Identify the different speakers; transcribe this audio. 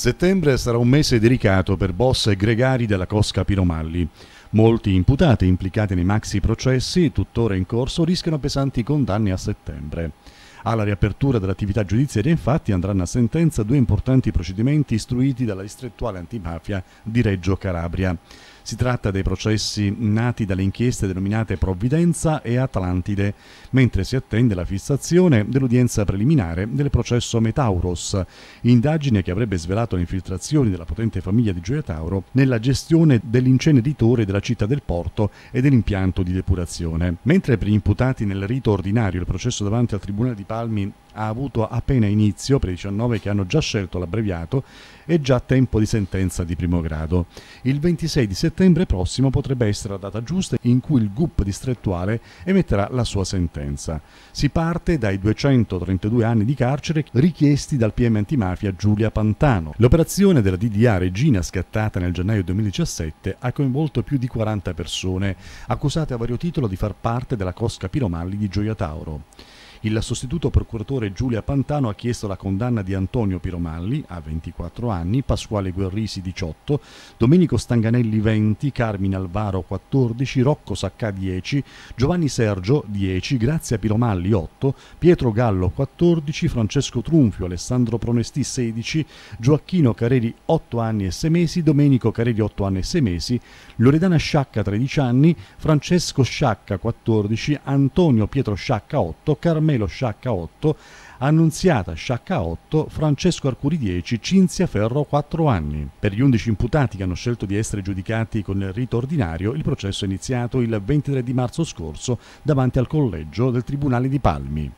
Speaker 1: Settembre sarà un mese delicato per boss e gregari della Cosca Piromalli. Molti imputati implicati nei maxi processi, tuttora in corso, rischiano pesanti condanni a settembre. Alla riapertura dell'attività giudiziaria infatti andranno a sentenza due importanti procedimenti istruiti dalla distrettuale antimafia di Reggio Calabria. Si tratta dei processi nati dalle inchieste denominate Provvidenza e Atlantide, mentre si attende la fissazione dell'udienza preliminare del processo Metauros, indagine che avrebbe svelato le infiltrazioni della potente famiglia di Gioia Tauro nella gestione dell'inceneritore della città del porto e dell'impianto di depurazione. Mentre per gli imputati nel rito ordinario il processo davanti al Tribunale di Palmi ha avuto appena inizio per i 19 che hanno già scelto l'abbreviato e già tempo di sentenza di primo grado. Il 26 di settembre prossimo potrebbe essere la data giusta in cui il GUP distrettuale emetterà la sua sentenza. Si parte dai 232 anni di carcere richiesti dal PM antimafia Giulia Pantano. L'operazione della DDA Regina scattata nel gennaio 2017 ha coinvolto più di 40 persone accusate a vario titolo di far parte della cosca Piromalli di Gioia Tauro. Il sostituto procuratore Giulia Pantano ha chiesto la condanna di Antonio Piromalli, a 24 anni, Pasquale Guerrisi, 18, Domenico Stanganelli, 20, Carmine Alvaro, 14, Rocco Sacca, 10, Giovanni Sergio, 10, Grazia Piromalli, 8, Pietro Gallo, 14, Francesco Trunfio, Alessandro Pronesti, 16, Gioacchino Careri, 8 anni e 6 mesi, Domenico Careri, 8 anni e 6 mesi, Loredana Sciacca, 13 anni, Francesco Sciacca, 14, Antonio Pietro Sciacca, 8, Carmelo Carmelo Sciacca 8, Annunziata Sciacca 8, Francesco Arcuri 10, Cinzia Ferro 4 anni. Per gli 11 imputati che hanno scelto di essere giudicati con il rito ordinario, il processo è iniziato il 23 di marzo scorso davanti al collegio del Tribunale di Palmi.